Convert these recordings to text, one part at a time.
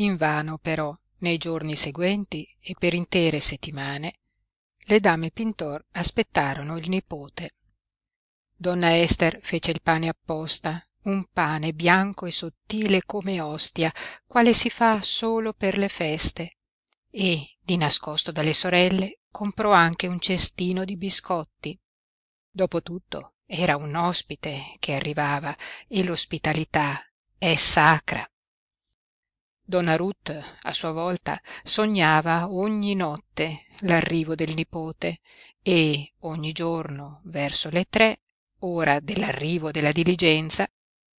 invano però nei giorni seguenti e per intere settimane le dame pintor aspettarono il nipote donna ester fece il pane apposta un pane bianco e sottile come ostia quale si fa solo per le feste e di nascosto dalle sorelle comprò anche un cestino di biscotti dopo tutto era un ospite che arrivava e l'ospitalità è sacra donna ruth a sua volta sognava ogni notte l'arrivo del nipote e ogni giorno verso le tre ora dell'arrivo della diligenza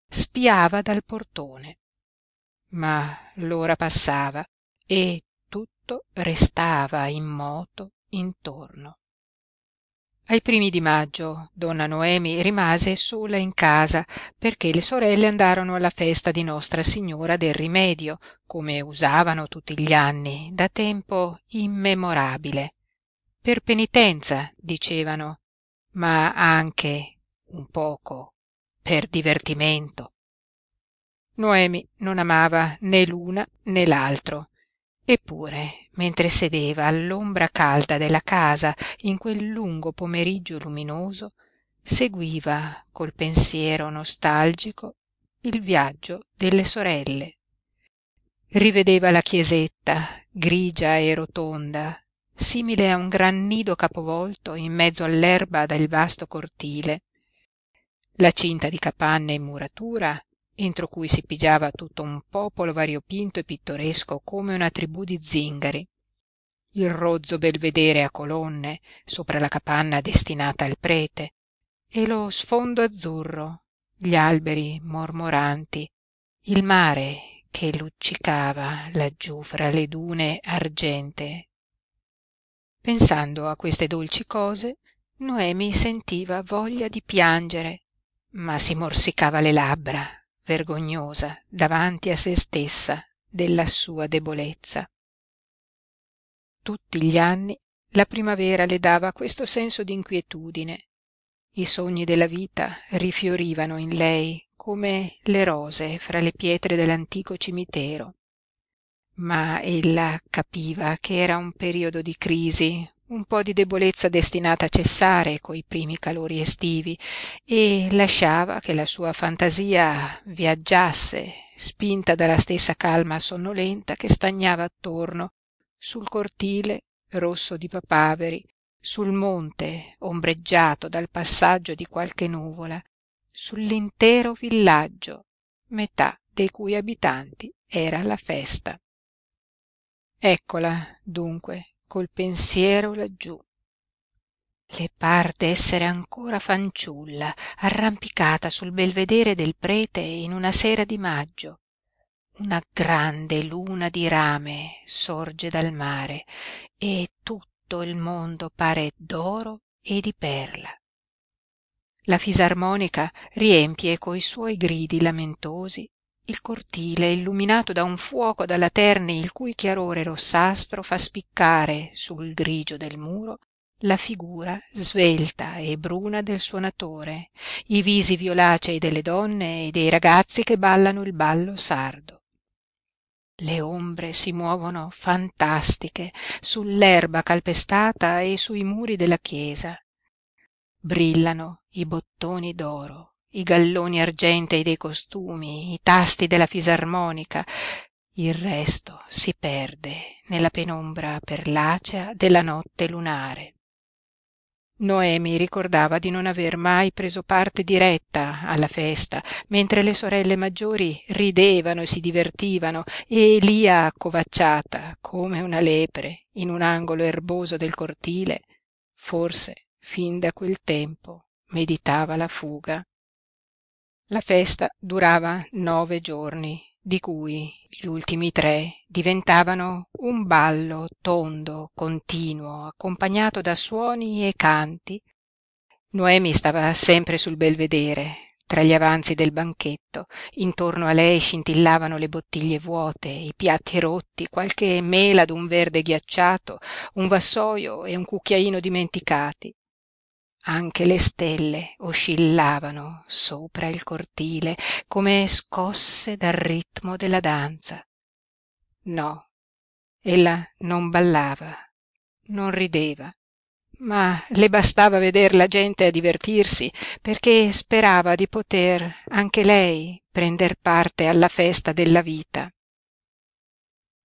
spiava dal portone ma l'ora passava e tutto restava immoto intorno ai primi di maggio donna noemi rimase sola in casa perché le sorelle andarono alla festa di nostra signora del rimedio come usavano tutti gli anni da tempo immemorabile per penitenza dicevano ma anche un poco per divertimento noemi non amava né l'una né eppure mentre sedeva all'ombra calda della casa in quel lungo pomeriggio luminoso seguiva col pensiero nostalgico il viaggio delle sorelle rivedeva la chiesetta grigia e rotonda simile a un gran nido capovolto in mezzo all'erba del vasto cortile la cinta di capanne in muratura entro cui si pigiava tutto un popolo variopinto e pittoresco come una tribù di zingari il rozzo belvedere a colonne sopra la capanna destinata al prete e lo sfondo azzurro gli alberi mormoranti il mare che luccicava laggiú fra le dune argentee pensando a queste dolci cose noemi sentiva voglia di piangere ma si morsicava le labbra vergognosa davanti a se stessa della sua debolezza tutti gli anni la primavera le dava questo senso d'inquietudine i sogni della vita rifiorivano in lei come le rose fra le pietre dell'antico cimitero ma ella capiva che era un periodo di crisi un po di debolezza destinata a cessare coi primi calori estivi e lasciava che la sua fantasia viaggiasse spinta dalla stessa calma sonnolenta che stagnava attorno sul cortile rosso di papaveri sul monte ombreggiato dal passaggio di qualche nuvola sull'intero villaggio metà dei cui abitanti era alla festa eccola dunque col pensiero laggiú le par d'essere ancora fanciulla arrampicata sul belvedere del prete in una sera di maggio una grande luna di rame sorge dal mare e tutto il mondo pare d'oro e di perla la fisarmonica riempie coi suoi gridi lamentosi il cortile illuminato da un fuoco ad alaterni il cui chiarore rossastro fa spiccare sul grigio del muro la figura svelta e bruna del suonatore i visi violacei delle donne e dei ragazzi che ballano il ballo sardo le ombre si muovono fantastiche sull'erba calpestata e sui muri della chiesa brillano i bottoni d'oro i galloni argentei dei costumi i tasti della fisarmonica il resto si perde nella penombra perlacea della notte lunare noemi ricordava di non aver mai preso parte diretta alla festa mentre le sorelle maggiori ridevano e si divertivano e lia accovacciata come una lepre in un angolo erboso del cortile forse fin da quel tempo meditava la fuga la festa durava nove giorni di cui gli ultimi tre diventavano un ballo tondo continuo accompagnato da suoni e canti noemi stava sempre sul belvedere tra gli avanzi del banchetto intorno a lei scintillavano le bottiglie vuote i piatti rotti qualche mela d'un verde ghiacciato un vassoio e un cucchiaino dimenticati anche le stelle oscillavano sopra il cortile come scosse dal ritmo della danza no ella non ballava non rideva ma le bastava veder la gente a divertirsi perché sperava di poter anche lei prender parte alla festa della vita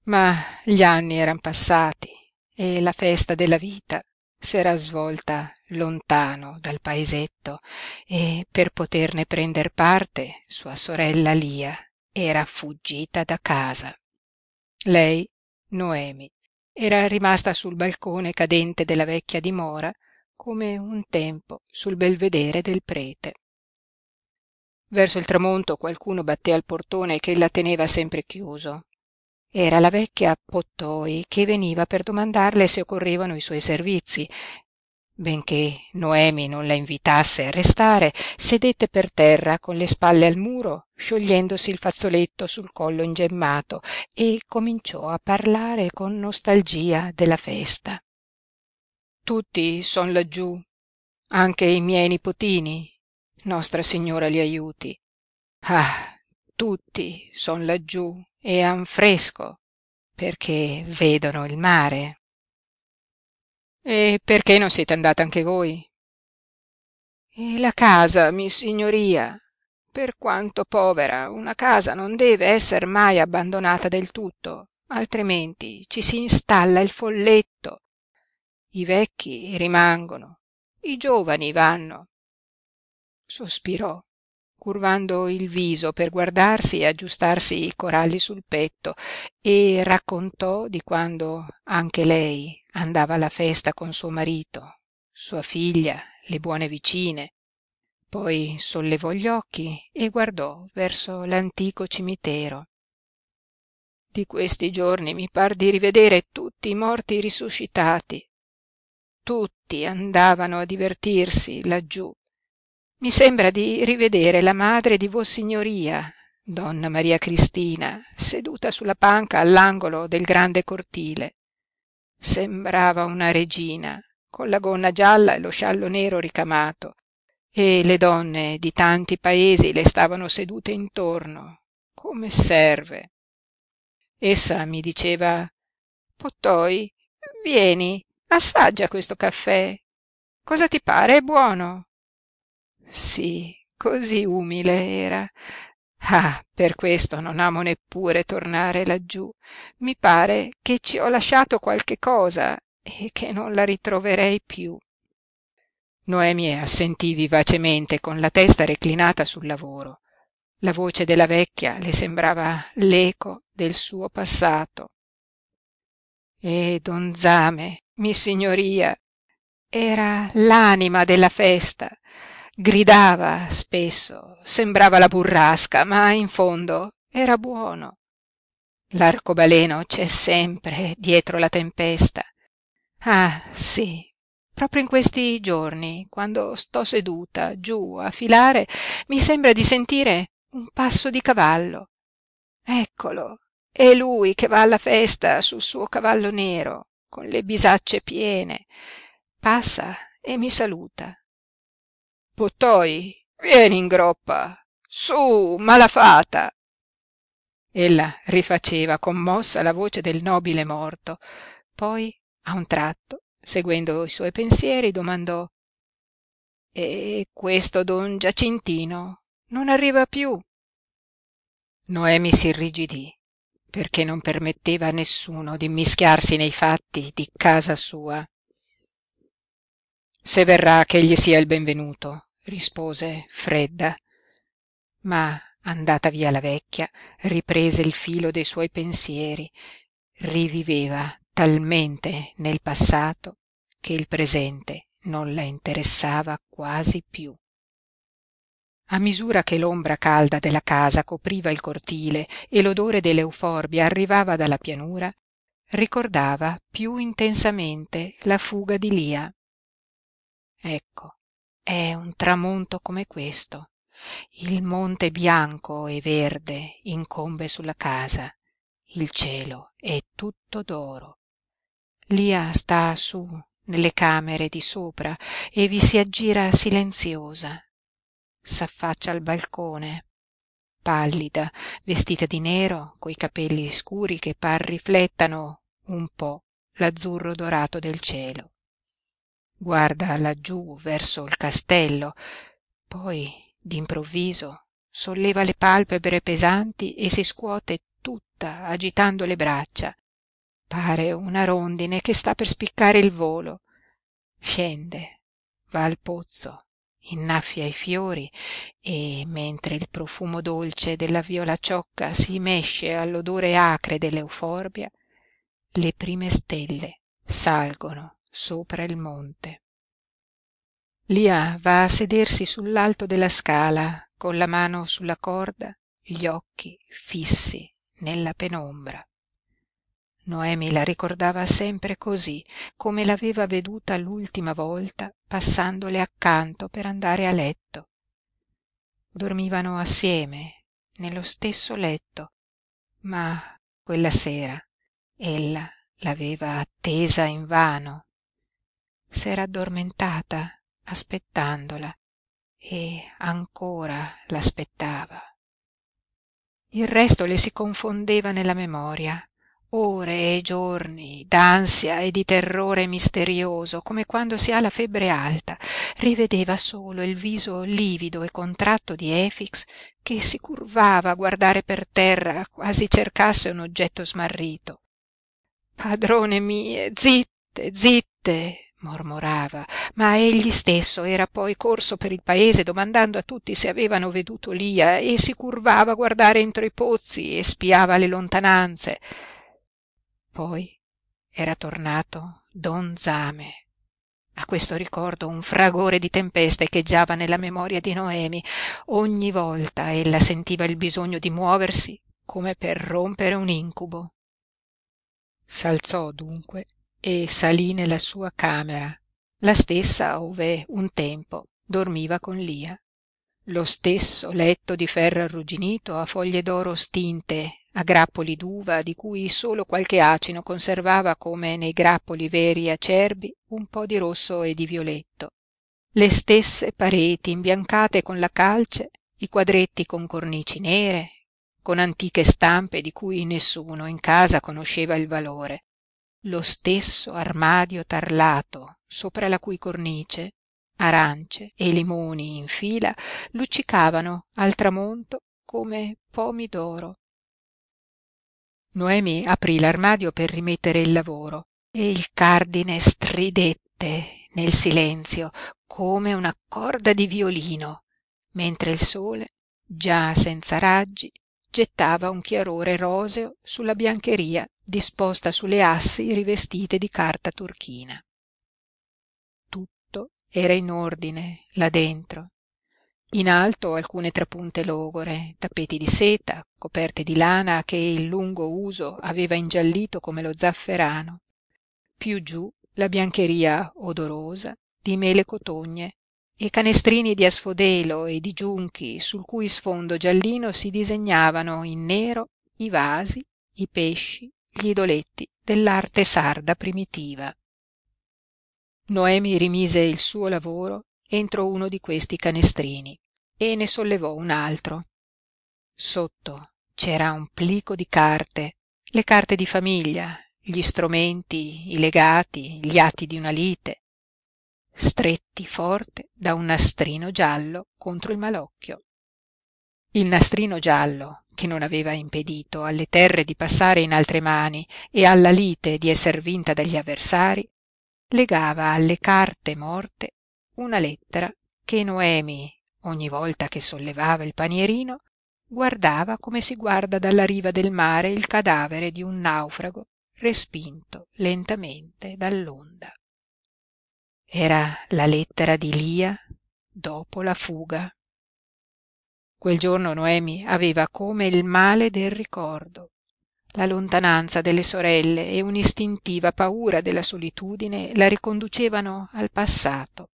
ma gli anni eran passati e la festa della vita s'era svolta lontano dal paesetto e per poterne prender parte sua sorella lia era fuggita da casa lei noemi era rimasta sul balcone cadente della vecchia dimora come un tempo sul belvedere del prete verso il tramonto qualcuno batté al portone ch'ella teneva sempre chiuso era la vecchia pottoi che veniva per domandarle se occorrevano i suoi servizi benché noemi non la invitasse a restare sedette per terra con le spalle al muro sciogliendosi il fazzoletto sul collo ingemmato e cominciò a parlare con nostalgia della festa tutti son laggiú anche i miei nipotini nostra signora li aiuti ah tutti son laggiú e han fresco perché vedono il mare e perché non siete andata anche voi e la casa missignoria per quanto povera una casa non deve esser mai abbandonata del tutto altrimenti ci si installa il folletto i vecchi rimangono i giovani vanno sospirò curvando il viso per guardarsi e aggiustarsi i coralli sul petto e raccontò di quando anche lei andava alla festa con suo marito sua figlia le buone vicine poi sollevò gli occhi e guardò verso l'antico cimitero di questi giorni mi par di rivedere tutti i morti risuscitati tutti andavano a divertirsi laggiú mi sembra di rivedere la madre di vossignoria donna maria cristina seduta sulla panca all'angolo del grande cortile sembrava una regina con la gonna gialla e lo scialle nero ricamato e le donne di tanti paesi le stavano sedute intorno come serve essa mi diceva pottoi vieni assaggia questo caffè cosa ti pare è buono sí cosí umile era ah per questo non amo neppure tornare laggiú Mi pare che ci ho lasciato qualche cosa e che non la ritroverei piú noemi assentí vivacemente con la testa reclinata sul lavoro la voce della vecchia le sembrava l'eco del suo passato e don zame missignoria era l'anima della festa gridava spesso sembrava la burrasca ma in fondo era buono l'arcobaleno c'è sempre dietro la tempesta ah sí proprio in questi giorni quando sto seduta giú a filare mi sembra di sentire un passo di cavallo eccolo è lui che va alla festa sul suo cavallo nero con le bisacce piene passa e mi saluta pottoi vieni in groppa su malafata ella rifaceva commossa la voce del nobile morto poi a un tratto seguendo i suoi pensieri domandò e questo don giacintino non arriva piú noemi s'irrigidí perché non permetteva a nessuno di d'immischiarsi nei fatti di casa sua se verrà ch'egli sia il benvenuto rispose fredda ma andata via la vecchia riprese il filo dei suoi pensieri riviveva talmente nel passato che il presente non la interessava quasi piú a misura che l'ombra calda della casa copriva il cortile e l'odore dell'euforbia arrivava dalla pianura ricordava piú intensamente la fuga di lia ecco è un tramonto come questo il monte bianco e verde incombe sulla casa il cielo è tutto d'oro lia sta su nelle camere di sopra e vi si aggira silenziosa s'affaccia al balcone pallida vestita di nero coi capelli scuri che par riflettano un po l'azzurro dorato del cielo guarda laggiú verso il castello poi d'improvviso solleva le palpebre pesanti e si scuote tutta agitando le braccia pare una rondine che sta per spiccare il volo scende va al pozzo innaffia i fiori e mentre il profumo dolce della viola ciocca si mesce all'odore acre dell'euforbia le prime stelle salgono sopra il monte lia va a sedersi sull'alto della scala con la mano sulla corda gli occhi fissi nella penombra noemi la ricordava sempre cosí come l'aveva veduta l'ultima volta passandole accanto per andare a letto dormivano assieme nello stesso letto ma quella sera ella l'aveva attesa invano s'era addormentata aspettandola e ancora l'aspettava il resto le si confondeva nella memoria ore e giorni d'ansia e di terrore misterioso come quando si ha la febbre alta rivedeva solo il viso livido e contratto di efix che si curvava a guardare per terra quasi cercasse un oggetto smarrito padrone mie zitte zitte mormorava ma egli stesso era poi corso per il paese domandando a tutti se avevano veduto lia e si curvava a guardare entro i pozzi e spiava le lontananze poi era tornato don zame a questo ricordo un fragore di tempesta echeggiava nella memoria di noemi ogni volta ella sentiva il bisogno di muoversi come per rompere un incubo s'alzò dunque e salí nella sua camera la stessa ove un tempo dormiva con lia lo stesso letto di ferro arrugginito a foglie d'oro stinte a grappoli d'uva di cui solo qualche acino conservava come nei grappoli veri acerbi un po di rosso e di violetto le stesse pareti imbiancate con la calce i quadretti con cornici nere con antiche stampe di cui nessuno in casa conosceva il valore lo stesso armadio tarlato sopra la cui cornice arance e limoni in fila luccicavano al tramonto come pomi d'oro noemi aprí l'armadio per rimettere il lavoro e il cardine stridette nel silenzio come una corda di violino mentre il sole già senza raggi gettava un chiarore roseo sulla biancheria disposta sulle assi rivestite di carta turchina tutto era in ordine là dentro in alto alcune trapunte logore tappeti di seta coperte di lana che il lungo uso aveva ingiallito come lo zafferano piú giú la biancheria odorosa di mele cotogne e canestrini di asfodelo e di giunchi sul cui sfondo giallino si disegnavano in nero i vasi i pesci gli idoletti dell'arte sarda primitiva noemi rimise il suo lavoro entro uno di questi canestrini e ne sollevò un altro sotto c'era un plico di carte le carte di famiglia gli stromenti i legati gli atti di una lite stretti forte da un nastrino giallo contro il malocchio il nastrino giallo che non aveva impedito alle terre di passare in altre mani e alla lite di esser vinta dagli avversari legava alle carte morte una lettera che noemi ogni volta che sollevava il panierino guardava come si guarda dalla riva del mare il cadavere di un naufrago respinto lentamente dall'onda. Era la lettera di Lia dopo la fuga quel giorno noemi aveva come il male del ricordo la lontananza delle sorelle e un'istintiva paura della solitudine la riconducevano al passato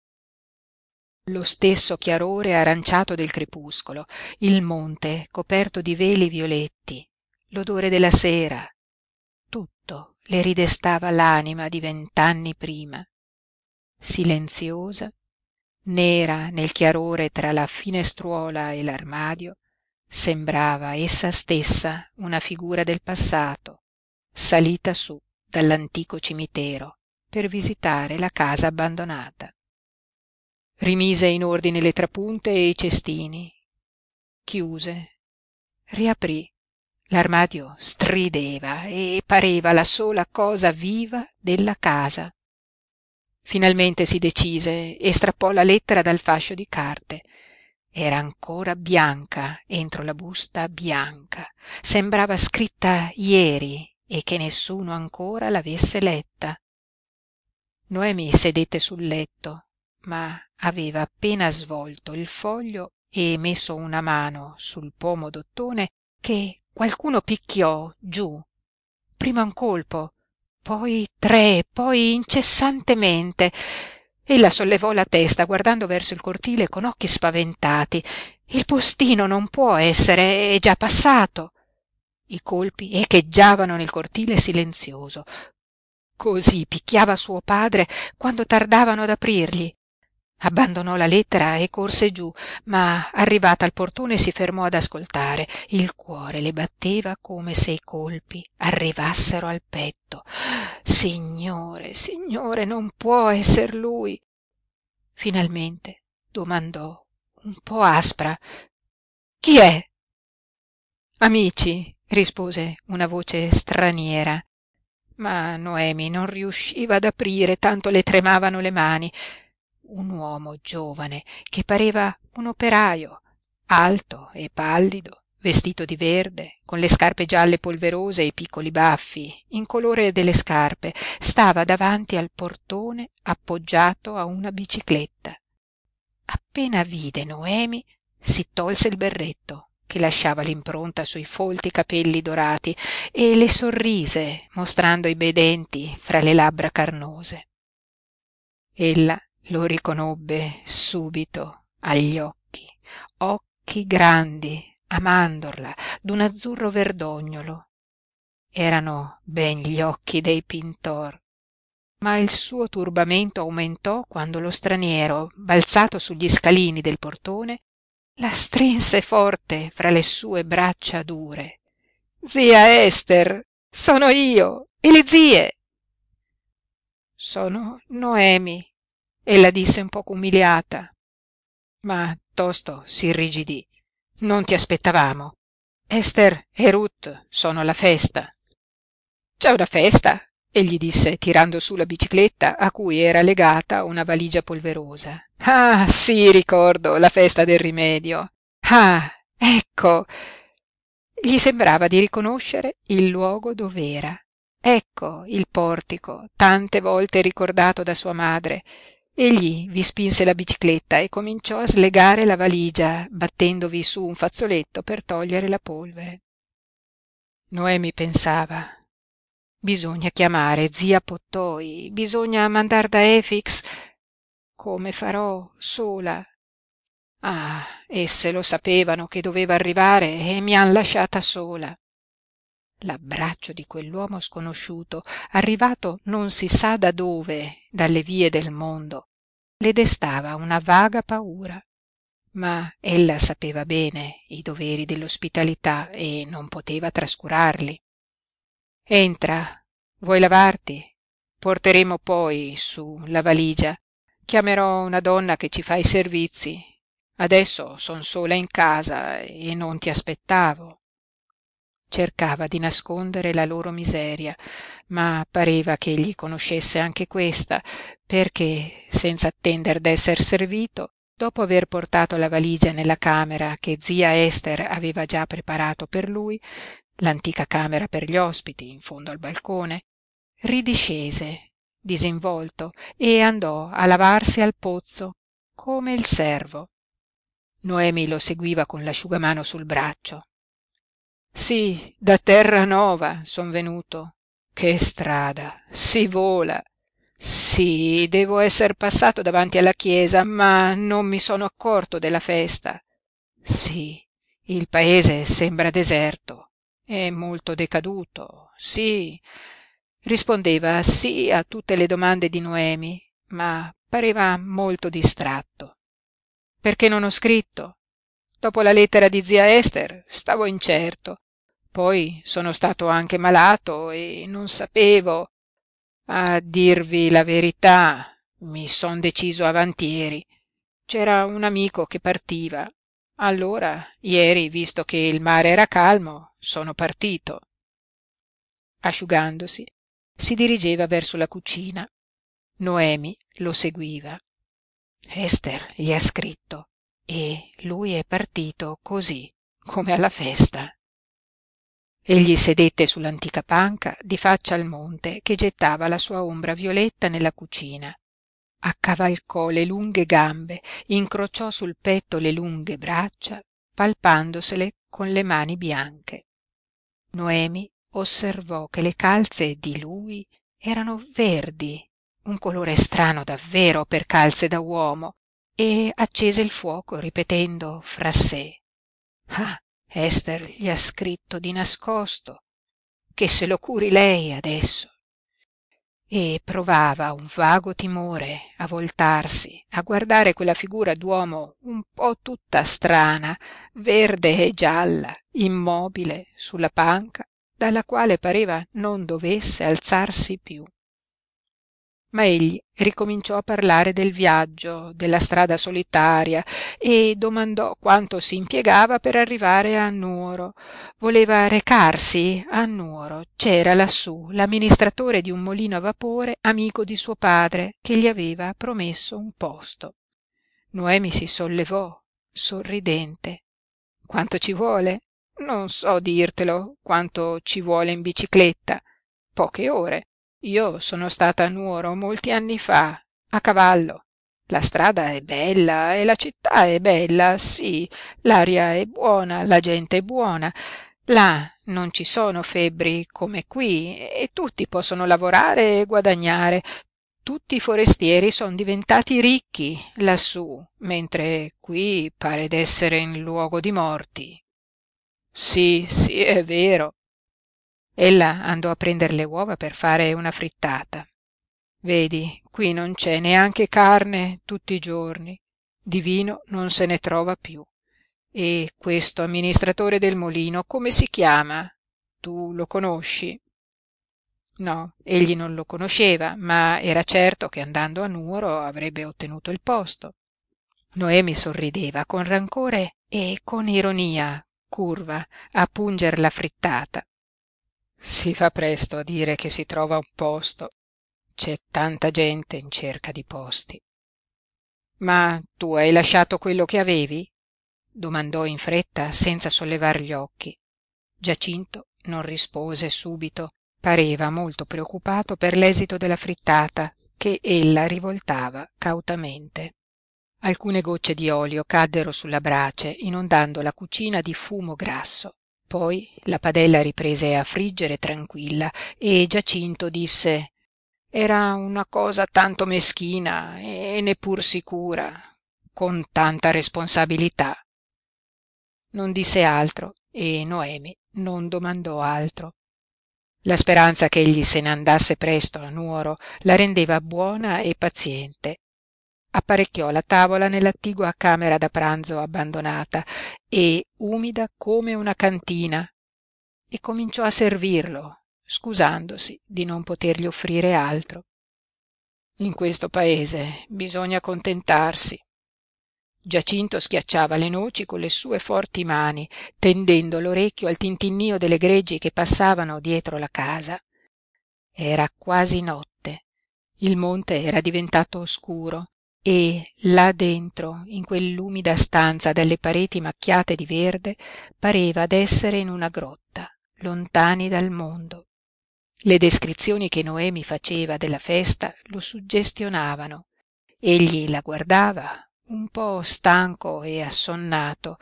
lo stesso chiarore aranciato del crepuscolo il monte coperto di veli violetti l'odore della sera tutto le ridestava l'anima di vent'anni prima silenziosa nera nel chiarore tra la finestruola e l'armadio sembrava essa stessa una figura del passato salita su dall'antico cimitero per visitare la casa abbandonata rimise in ordine le trapunte e i cestini chiuse riaprí l'armadio strideva e pareva la sola cosa viva della casa finalmente si decise e strappò la lettera dal fascio di carte era ancora bianca entro la busta bianca sembrava scritta ieri e che nessuno ancora l'avesse letta noemi sedette sul letto ma aveva appena svolto il foglio e messo una mano sul pomo d'ottone che qualcuno picchiò giú prima un colpo poi tre poi incessantemente ella sollevò la testa guardando verso il cortile con occhi spaventati il postino non può essere è già passato i colpi echeggiavano nel cortile silenzioso cosí picchiava suo padre quando tardavano ad aprirgli abbandonò la lettera e corse giú ma arrivata al portone si fermò ad ascoltare il cuore le batteva come se i colpi arrivassero al petto signore signore non può esser lui finalmente domandò un po aspra chi è amici rispose una voce straniera ma noemi non riusciva ad aprire tanto le tremavano le mani un uomo giovane che pareva un operaio alto e pallido vestito di verde con le scarpe gialle polverose e i piccoli baffi in colore delle scarpe stava davanti al portone appoggiato a una bicicletta appena vide noemi si tolse il berretto che lasciava l'impronta sui folti capelli dorati e le sorrise mostrando i bei denti fra le labbra carnose ella lo riconobbe subito agli occhi occhi grandi a mandorla d'un azzurro verdognolo erano ben gli occhi dei pintor ma il suo turbamento aumentò quando lo straniero balzato sugli scalini del portone la strinse forte fra le sue braccia dure zia ester sono io e le zie sono noemi ella disse un poco umiliata ma tosto s'irrigidí non ti aspettavamo ester e ruth sono alla festa c'è una festa egli disse tirando su la bicicletta a cui era legata una valigia polverosa ah sí ricordo la festa del rimedio ah ecco gli sembrava di riconoscere il luogo dov'era ecco il portico tante volte ricordato da sua madre egli vi spinse la bicicletta e cominciò a slegare la valigia battendovi su un fazzoletto per togliere la polvere noemi pensava bisogna chiamare zia pottoi bisogna mandar da efix come farò sola ah esse lo sapevano che doveva arrivare e mi han lasciata sola l'abbraccio di quell'uomo sconosciuto arrivato non si sa da dove dalle vie del mondo le destava una vaga paura ma ella sapeva bene i doveri dell'ospitalità e non poteva trascurarli entra vuoi lavarti porteremo poi su la valigia chiamerò una donna che ci fa i servizi adesso son sola in casa e non ti aspettavo cercava di nascondere la loro miseria ma pareva ch'egli conoscesse anche questa perché senza attender d'esser servito dopo aver portato la valigia nella camera che zia ester aveva già preparato per lui l'antica camera per gli ospiti in fondo al balcone ridiscese disinvolto e andò a lavarsi al pozzo come il servo noemi lo seguiva con l'asciugamano sul braccio sí da terranova son venuto che strada si vola sí devo esser passato davanti alla chiesa ma non mi sono accorto della festa sí il paese sembra deserto è molto decaduto sí rispondeva sí a tutte le domande di noemi ma pareva molto distratto perché non ho scritto dopo la lettera di zia ester stavo incerto poi sono stato anche malato e non sapevo a dirvi la verità mi son deciso avantieri c'era un amico che partiva allora ieri visto che il mare era calmo sono partito asciugandosi si dirigeva verso la cucina noemi lo seguiva ester gli ha scritto e lui è partito cosí come alla festa egli sedette sull'antica panca di faccia al monte che gettava la sua ombra violetta nella cucina accavalcò le lunghe gambe incrociò sul petto le lunghe braccia palpandosele con le mani bianche noemi osservò che le calze di lui erano verdi un colore strano davvero per calze da uomo e accese il fuoco ripetendo fra sé ah ester gli ha scritto di nascosto che se lo curi lei adesso e provava un vago timore a voltarsi a guardare quella figura d'uomo un po tutta strana verde e gialla immobile sulla panca dalla quale pareva non dovesse alzarsi piú ma egli ricominciò a parlare del viaggio della strada solitaria e domandò quanto s'impiegava per arrivare a nuoro voleva recarsi a nuoro c'era lassú l'amministratore di un molino a vapore amico di suo padre che gli aveva promesso un posto noemi si sollevò sorridente quanto ci vuole non so dirtelo quanto ci vuole in bicicletta poche ore io sono stata a nuoro molti anni fa a cavallo la strada è bella e la città è bella sí l'aria è buona la gente è buona là non ci sono febbri come qui e tutti possono lavorare e guadagnare tutti i forestieri son diventati ricchi lassú mentre qui pare d'essere in luogo di morti sí sí è vero ella andò a prender le uova per fare una frittata vedi qui non c'è neanche carne tutti i giorni di vino non se ne trova piú e questo amministratore del molino come si chiama tu lo conosci no egli non lo conosceva ma era certo che andando a nuoro avrebbe ottenuto il posto noemi sorrideva con rancore e con ironia curva a punger la frittata si fa presto a dire che si trova un posto c'è tanta gente in cerca di posti ma tu hai lasciato quello che avevi domandò in fretta senza sollevar gli occhi giacinto non rispose subito pareva molto preoccupato per l'esito della frittata che ella rivoltava cautamente alcune gocce di olio caddero sulla brace inondando la cucina di fumo grasso poi la padella riprese a friggere tranquilla e giacinto disse era una cosa tanto meschina e neppur sicura con tanta responsabilità non disse altro e noemi non domandò altro la speranza ch'egli se ne andasse presto a nuoro la rendeva buona e paziente apparecchiò la tavola nell'attigua camera da pranzo abbandonata e umida come una cantina e cominciò a servirlo scusandosi di non potergli offrire altro in questo paese bisogna contentarsi giacinto schiacciava le noci con le sue forti mani tendendo l'orecchio al tintinnio delle greggi che passavano dietro la casa era quasi notte il monte era diventato oscuro e là dentro in quell'umida stanza dalle pareti macchiate di verde pareva d'essere in una grotta lontani dal mondo le descrizioni che noemi faceva della festa lo suggestionavano egli la guardava un po stanco e assonnato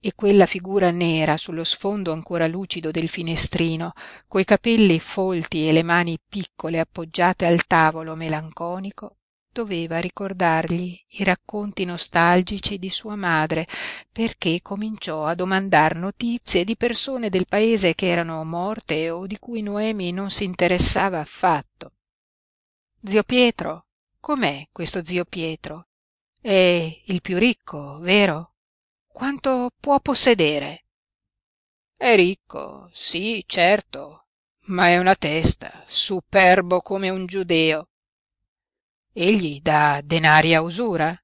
e quella figura nera sullo sfondo ancora lucido del finestrino coi capelli folti e le mani piccole appoggiate al tavolo melanconico doveva ricordargli i racconti nostalgici di sua madre perché cominciò a domandar notizie di persone del paese che erano morte o di cui noemi non s'interessava affatto zio pietro com'è questo zio pietro è il piú ricco vero quanto può possedere è ricco sí certo ma è una testa superbo come un giudeo egli dà denari a usura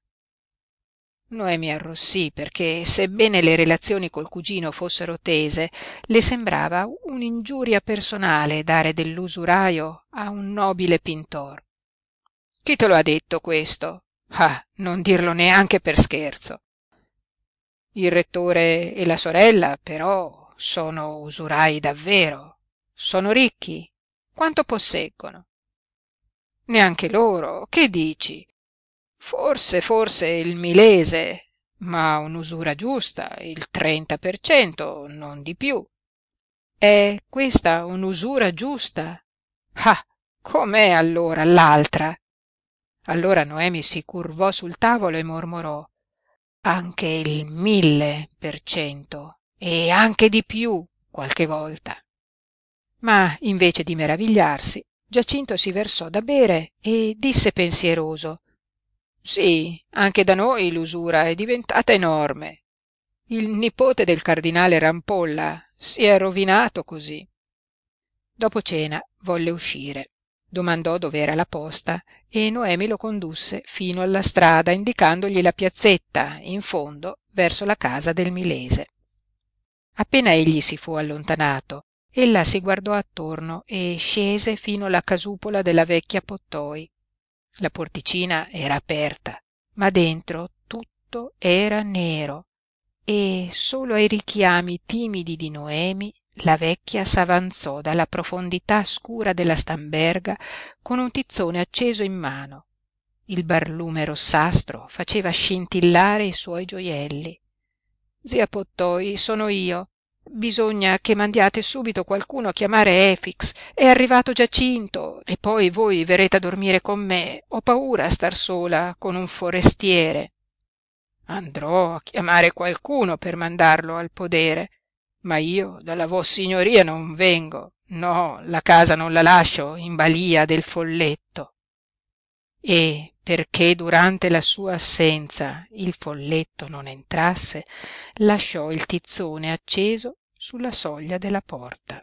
noemi arrossí perché sebbene le relazioni col cugino fossero tese le sembrava un'ingiuria personale dare dell'usuraio a un nobile pintor chi te lo ha detto questo ah non dirlo neanche per scherzo il rettore e la sorella però sono usurai davvero sono ricchi quanto posseggono neanche loro che dici forse forse il milese ma un'usura giusta il trenta per cento non di piú è questa un'usura giusta ah com'è allora l'altra allora noemi si curvò sul tavolo e mormorò anche il mille per cento e anche di piú qualche volta ma invece di meravigliarsi giacinto si versò da bere e disse pensieroso sí anche da noi l'usura è diventata enorme il nipote del cardinale rampolla si è rovinato cosí dopo cena volle uscire domandò dov'era la posta e noemi lo condusse fino alla strada indicandogli la piazzetta in fondo verso la casa del milese appena egli si fu allontanato ella si guardò attorno e scese fino alla casupola della vecchia pottoi la porticina era aperta ma dentro tutto era nero e solo ai richiami timidi di noemi la vecchia s'avanzò dalla profondità scura della stamberga con un tizzone acceso in mano il barlume rossastro faceva scintillare i suoi gioielli zia pottoi sono io bisogna che mandiate subito qualcuno a chiamare efix è arrivato giacinto e poi voi verrete a dormire con me ho paura a star sola con un forestiere andrò a chiamare qualcuno per mandarlo al podere ma io dalla vossignoria non vengo no la casa non la lascio in balia del folletto e perché durante la sua assenza il folletto non entrasse lasciò il tizzone acceso sulla soglia della porta